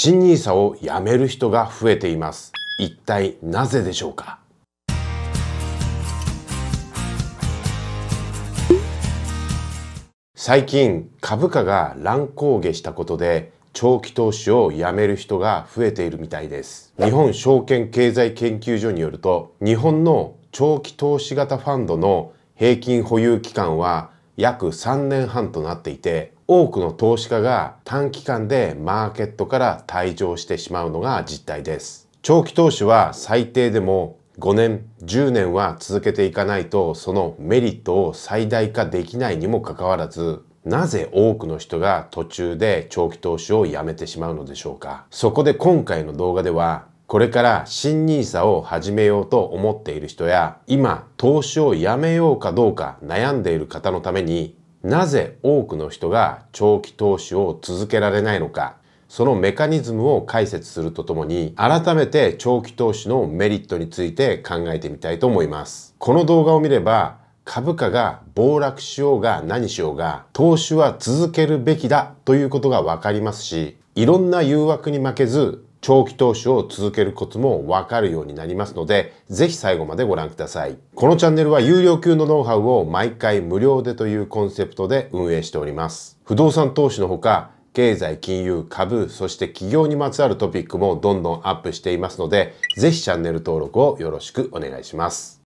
新ニーサをやめる人が増えています一体なぜでしょうか最近株価が乱高下したことで長期投資をやめる人が増えているみたいです日本証券経済研究所によると日本の長期投資型ファンドの平均保有期間は約3年半となっていて多くの投資家が短期間でマーケットから退場してしまうのが実態です。長期投資は最低でも5年、10年は続けていかないとそのメリットを最大化できないにもかかわらずなぜ多くの人が途中で長期投資をやめてしまうのでしょうかそこで今回の動画ではこれから新 nisa を始めようと思っている人や今投資をやめようかどうか悩んでいる方のためになぜ多くの人が長期投資を続けられないのかそのメカニズムを解説するとともに改めて長期投資のメリットについて考えてみたいと思いますこの動画を見れば株価が暴落しようが何しようが投資は続けるべきだということがわかりますしいろんな誘惑に負けず長期投資を続けるコツもわかるようになりますので、ぜひ最後までご覧ください。このチャンネルは有料級のノウハウを毎回無料でというコンセプトで運営しております。不動産投資のほか、経済、金融、株、そして企業にまつわるトピックもどんどんアップしていますので、ぜひチャンネル登録をよろしくお願いします。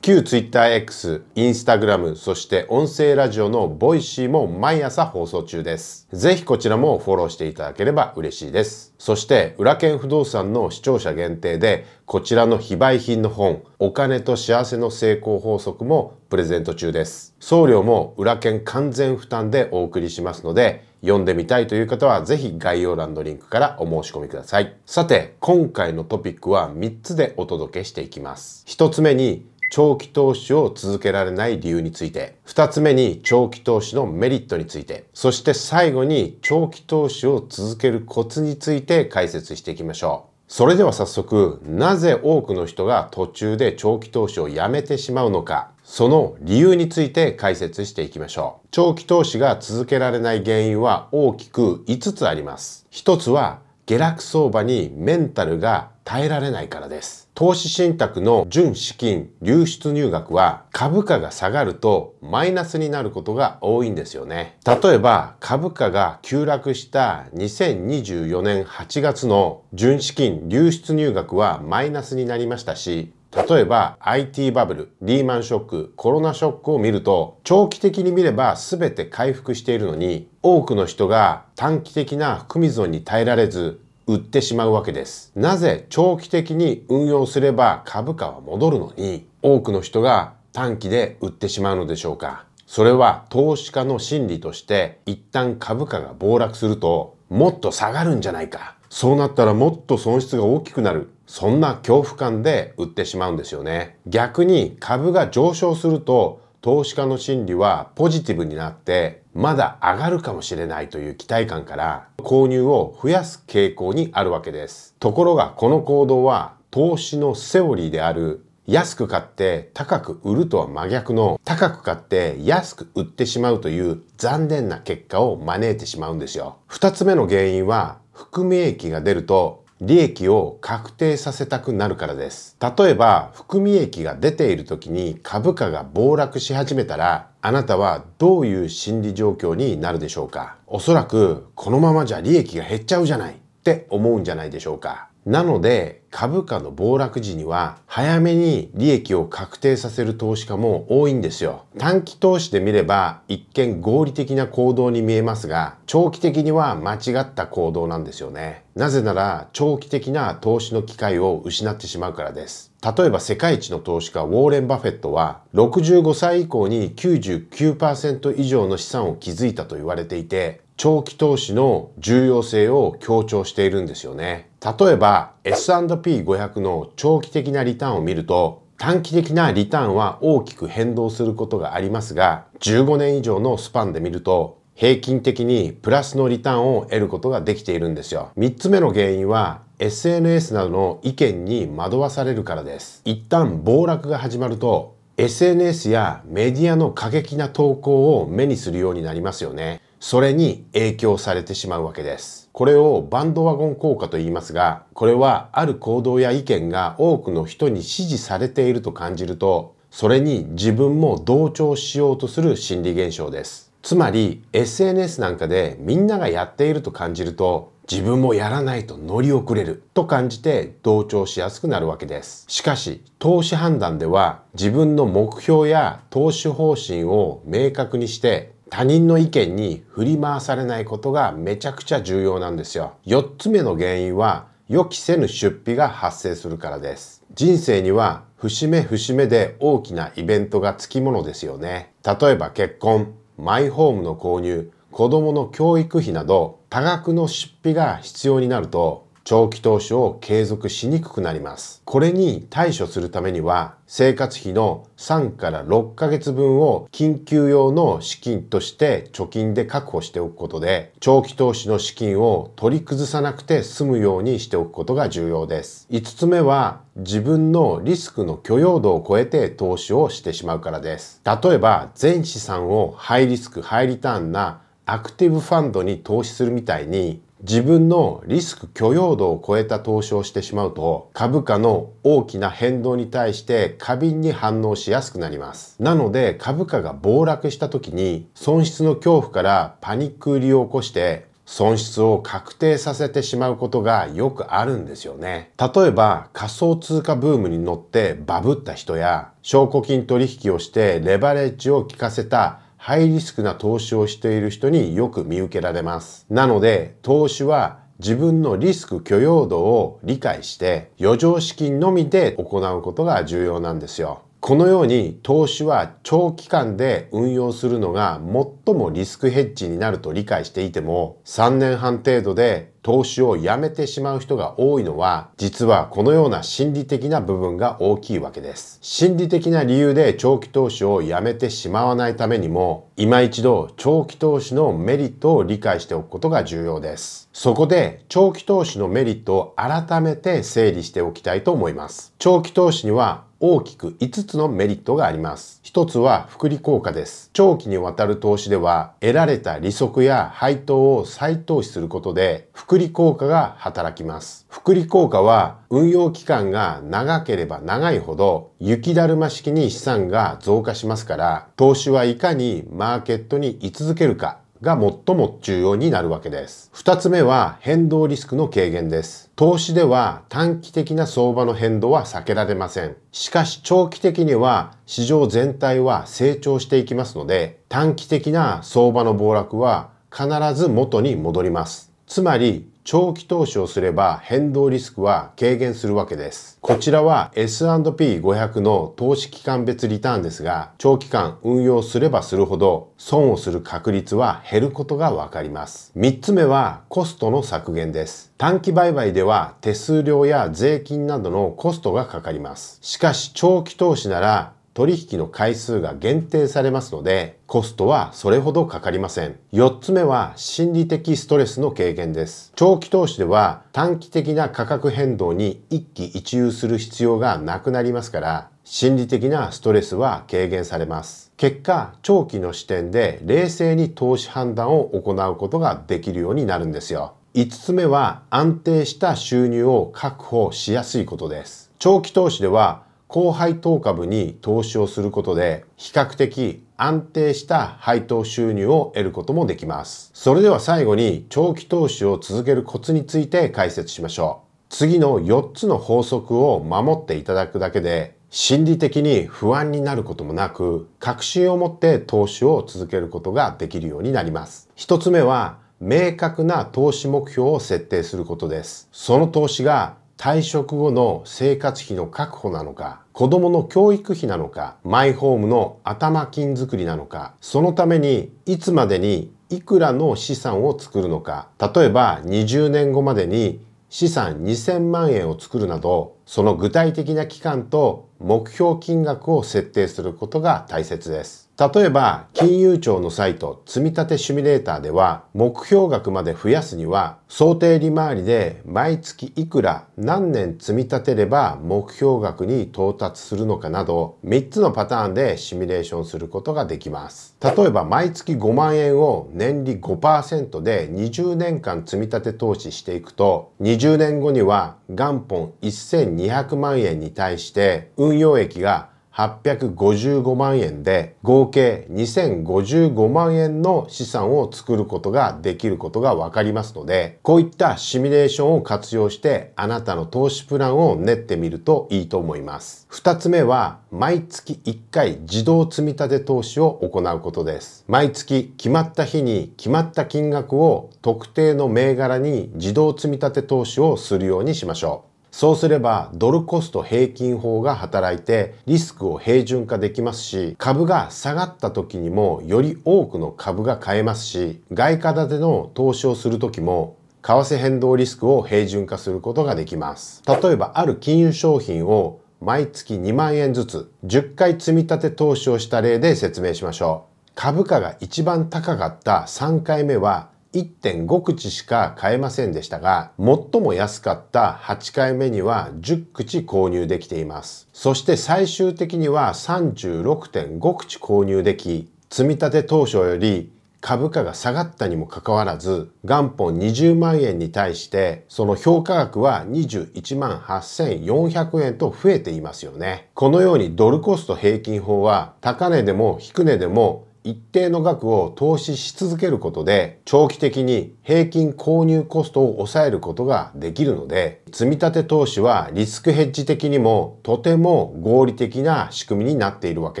旧 TwitterX、Instagram、そして音声ラジオの voicy も毎朝放送中です。ぜひこちらもフォローしていただければ嬉しいです。そして、裏剣不動産の視聴者限定で、こちらの非売品の本、お金と幸せの成功法則もプレゼント中です。送料も裏剣完全負担でお送りしますので、読んでみたいという方はぜひ概要欄のリンクからお申し込みください。さて、今回のトピックは3つでお届けしていきます。1つ目に、長期投資を続けられない理由について、二つ目に長期投資のメリットについて、そして最後に長期投資を続けるコツについて解説していきましょう。それでは早速、なぜ多くの人が途中で長期投資をやめてしまうのか、その理由について解説していきましょう。長期投資が続けられない原因は大きく5つあります。1つは、下落相場にメンタルが耐えられないからです。投資信託の純資金流出入額は株価が下がるとマイナスになることが多いんですよね。例えば株価が急落した2024年8月の純資金流出入額はマイナスになりましたし、例えば IT バブル、リーマンショック、コロナショックを見ると長期的に見れば全て回復しているのに多くの人が短期的な含み損に耐えられず売ってしまうわけです。なぜ長期的に運用すれば株価は戻るのに多くの人が短期で売ってしまうのでしょうかそれは投資家の心理として一旦株価が暴落するともっと下がるんじゃないかそうなったらもっと損失が大きくなるそんな恐怖感で売ってしまうんですよね逆に株が上昇すると投資家の心理はポジティブになってまだ上がるかもしれないという期待感から購入を増やす傾向にあるわけです。ところがこの行動は投資のセオリーである安く買って高く売るとは真逆の高く買って安く売ってしまうという残念な結果を招いてしまうんですよ。二つ目の原因は含み益が出ると利益を確定させたくなるからです。例えば、含み益が出ている時に株価が暴落し始めたら、あなたはどういう心理状況になるでしょうかおそらく、このままじゃ利益が減っちゃうじゃないって思うんじゃないでしょうか。なので株価の暴落時には早めに利益を確定させる投資家も多いんですよ。短期投資で見れば一見合理的な行動に見えますが長期的には間違った行動なんですよね。なぜなら長期的な投資の機会を失ってしまうからです。例えば世界一の投資家ウォーレン・バフェットは65歳以降に99%以上の資産を築いたと言われていて長期投資の重要性を強調しているんですよね。例えば S&P500 の長期的なリターンを見ると短期的なリターンは大きく変動することがありますが15年以上のスパンで見ると平均的にプラスのリターンを得ることができているんですよ3つ目の原因は SNS などの意見に惑わされるからです一旦暴落が始まると SNS やメディアの過激な投稿を目にするようになりますよねそれに影響されてしまうわけです。これをバンドワゴン効果と言いますが、これはある行動や意見が多くの人に支持されていると感じると、それに自分も同調しようとする心理現象です。つまり SNS なんかでみんながやっていると感じると自分もやらないと乗り遅れると感じて同調しやすくなるわけです。しかし投資判断では自分の目標や投資方針を明確にして他人の意見に振り回されないことがめちゃくちゃ重要なんですよ。4つ目の原因は予期せぬ出費が発生するからです。人生には節目節目で大きなイベントがつきものですよね。例えば結婚、マイホームの購入、子供の教育費など多額の出費が必要になると長期投資を継続しにくくなります。これに対処するためには、生活費の3から6ヶ月分を緊急用の資金として貯金で確保しておくことで、長期投資の資金を取り崩さなくて済むようにしておくことが重要です。5つ目は、自分のリスクの許容度を超えて投資をしてしまうからです。例えば、全資産をハイリスク、ハイリターンなアクティブファンドに投資するみたいに自分のリスク許容度を超えた投資をしてしまうと株価の大きな変動に対して過敏に反応しやすくなります。なので株価が暴落した時に損失の恐怖からパニック売りを起こして損失を確定させてしまうことがよくあるんですよね。例えば仮想通貨ブームに乗ってバブった人や証拠金取引をしてレバレッジを効かせたハイリスクな投資をしている人によく見受けられます。なので、投資は自分のリスク許容度を理解して余剰資金のみで行うことが重要なんですよ。このように投資は長期間で運用するのが最もリスクヘッジになると理解していても3年半程度で投資をやめてしまう人が多いのは実はこのような心理的な部分が大きいわけです心理的な理由で長期投資をやめてしまわないためにも今一度長期投資のメリットを理解しておくことが重要ですそこで長期投資のメリットを改めて整理しておきたいと思います長期投資には大きく5つのメリットがあります。1つは福利効果です。長期にわたる投資では得られた利息や配当を再投資することで福利効果が働きます。福利効果は運用期間が長ければ長いほど雪だるま式に資産が増加しますから投資はいかにマーケットに居続けるかが最も重要になるわけです。2つ目は変動リスクの軽減です。投資では短期的な相場の変動は避けられません。しかし長期的には市場全体は成長していきますので、短期的な相場の暴落は必ず元に戻ります。つまり長期投資をすれば変動リスクは軽減するわけです。こちらは S&P500 の投資期間別リターンですが、長期間運用すればするほど損をする確率は減ることがわかります。3つ目はコストの削減です。短期売買では手数料や税金などのコストがかかります。しかし長期投資なら取引の回数が限定されますので、コストはそれほどかかりません。4つ目は心理的ストレスの軽減です。長期投資では短期的な価格変動に一喜一憂する必要がなくなりますから、心理的なストレスは軽減されます。結果、長期の視点で冷静に投資判断を行うことができるようになるんですよ。5つ目は安定した収入を確保しやすいことです。長期投資では高配当株に投資をすることで比較的安定した配当収入を得ることもできます。それでは最後に長期投資を続けるコツについて解説しましょう。次の4つの法則を守っていただくだけで心理的に不安になることもなく確信を持って投資を続けることができるようになります。1つ目は明確な投資目標を設定することです。その投資が退職後の生活費の確保なのか、子供の教育費なのか、マイホームの頭金作りなのか、そのためにいつまでにいくらの資産を作るのか、例えば20年後までに資産2000万円を作るなどその具体的な期間と目標金額を設定することが大切です。例えば、金融庁のサイト、積立シミュレーターでは、目標額まで増やすには、想定利回りで毎月いくら何年積み立てれば目標額に到達するのかなど、3つのパターンでシミュレーションすることができます。例えば、毎月5万円を年利5%で20年間積み立て投資していくと、20年後には元本1200 2200万円に対して運用益が855万円で合計2055万円の資産を作ることができることが分かりますのでこういったシミュレーションを活用してあなたの投資プランを練ってみるといいと思います2つ目は毎月1回自動積立投資を行うことです毎月決まった日に決まった金額を特定の銘柄に自動積立投資をするようにしましょうそうすればドルコスト平均法が働いてリスクを平準化できますし株が下がった時にもより多くの株が買えますし外貨建ての投資をする時も為替変動リスクを平準化することができます。例えばある金融商品を毎月2万円ずつ10回積み立て投資をした例で説明しましょう。株価が一番高かった3回目は1.5口しか買えませんでしたが、最も安かった8回目には10口購入できています。そして最終的には36.5口購入でき、積立当初より株価が下がったにもかかわらず、元本20万円に対して、その評価額は21万8400円と増えていますよね。このようにドルコスト平均法は、高値でも低値でも一定の額を投資し続けることで長期的に平均購入コストを抑えることができるので積立投資はリスクヘッジ的にもとても合理的な仕組みになっているわけ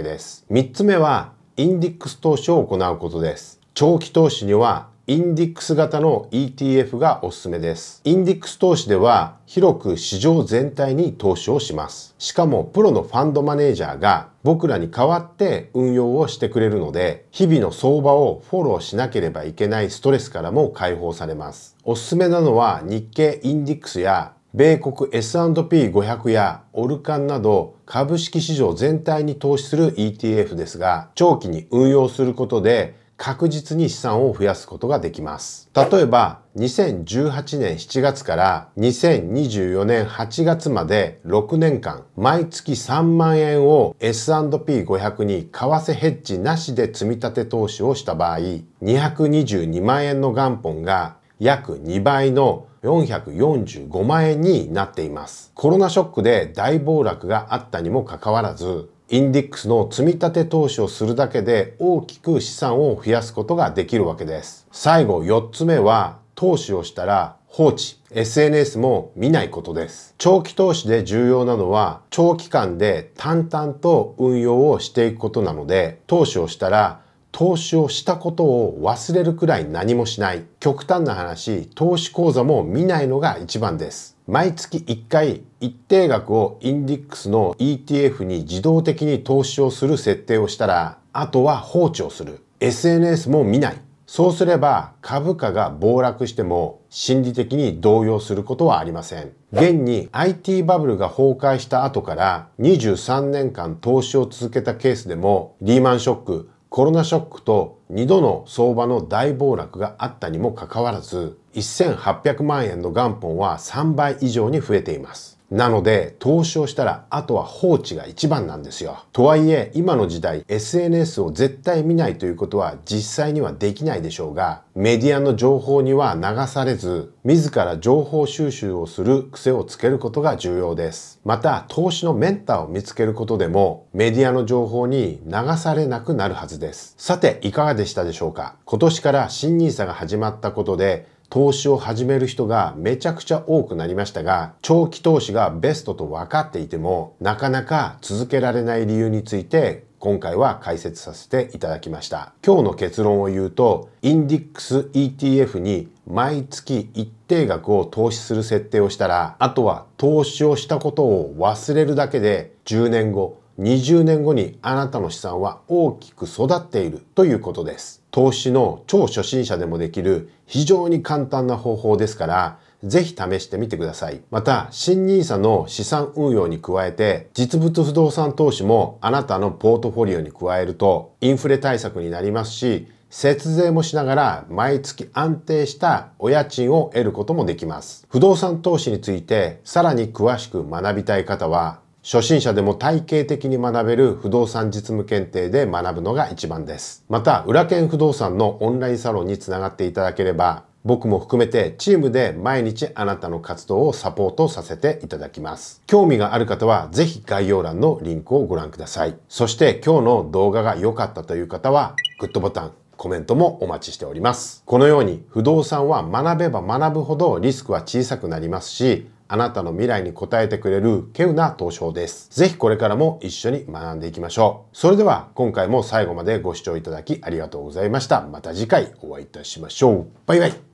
です。3つ目はインディックス投資を行うことです。長期投資にはインディックス型の ETF がおすすめです。インディックス投資では広く市場全体に投資をします。しかもプロのファンドマネージャーが僕らに代わって運用をしてくれるので日々の相場をフォローしなければいけないストレスからも解放されますおすすめなのは日経インデックスや米国 S&P500 やオルカンなど株式市場全体に投資する ETF ですが長期に運用することで確実に資産を増やすことができます例えば2018年7月から2024年8月まで6年間、毎月3万円を S&P500 に為替ヘッジなしで積み立て投資をした場合、222万円の元本が約2倍の445万円になっています。コロナショックで大暴落があったにもかかわらず、インデックスの積み立て投資をするだけで大きく資産を増やすことができるわけです。最後4つ目は投資をしたら放置、SNS も見ないことです。長期投資で重要なのは、長期間で淡々と運用をしていくことなので、投資をしたら、投資をしたことを忘れるくらい何もしない。極端な話、投資口座も見ないのが一番です。毎月1回一定額をインディックスの ETF に自動的に投資をする設定をしたら、あとは放置をする。SNS も見ない。そうすれば株価が暴落しても心理的に動揺することはありません。現に IT バブルが崩壊した後から23年間投資を続けたケースでもリーマンショック、コロナショックと2度の相場の大暴落があったにもかかわらず1800万円の元本は3倍以上に増えています。なので、投資をしたら、あとは放置が一番なんですよ。とはいえ、今の時代、SNS を絶対見ないということは実際にはできないでしょうが、メディアの情報には流されず、自ら情報収集をする癖をつけることが重要です。また、投資のメンターを見つけることでも、メディアの情報に流されなくなるはずです。さて、いかがでしたでしょうか今年から新ニーサが始まったことで、投資を始める人がめちゃくちゃ多くなりましたが、長期投資がベストと分かっていても、なかなか続けられない理由について今回は解説させていただきました。今日の結論を言うと、インディックス ETF に毎月一定額を投資する設定をしたら、あとは投資をしたことを忘れるだけで10年後、20年後にあなたの資産は大きく育っているということです。投資の超初心者でもできる非常に簡単な方法ですから、ぜひ試してみてください。また、新 nisa の資産運用に加えて、実物不動産投資もあなたのポートフォリオに加えると、インフレ対策になりますし、節税もしながら毎月安定したお家賃を得ることもできます。不動産投資についてさらに詳しく学びたい方は初心者でも体系的に学べる不動産実務検定で学ぶのが一番です。また、裏剣不動産のオンラインサロンにつながっていただければ、僕も含めてチームで毎日あなたの活動をサポートさせていただきます。興味がある方はぜひ概要欄のリンクをご覧ください。そして今日の動画が良かったという方は、グッドボタン、コメントもお待ちしております。このように不動産は学べば学ぶほどリスクは小さくなりますし、あなたの未来に応えてくれる稀有な投証です。ぜひこれからも一緒に学んでいきましょう。それでは今回も最後までご視聴いただきありがとうございました。また次回お会いいたしましょう。バイバイ。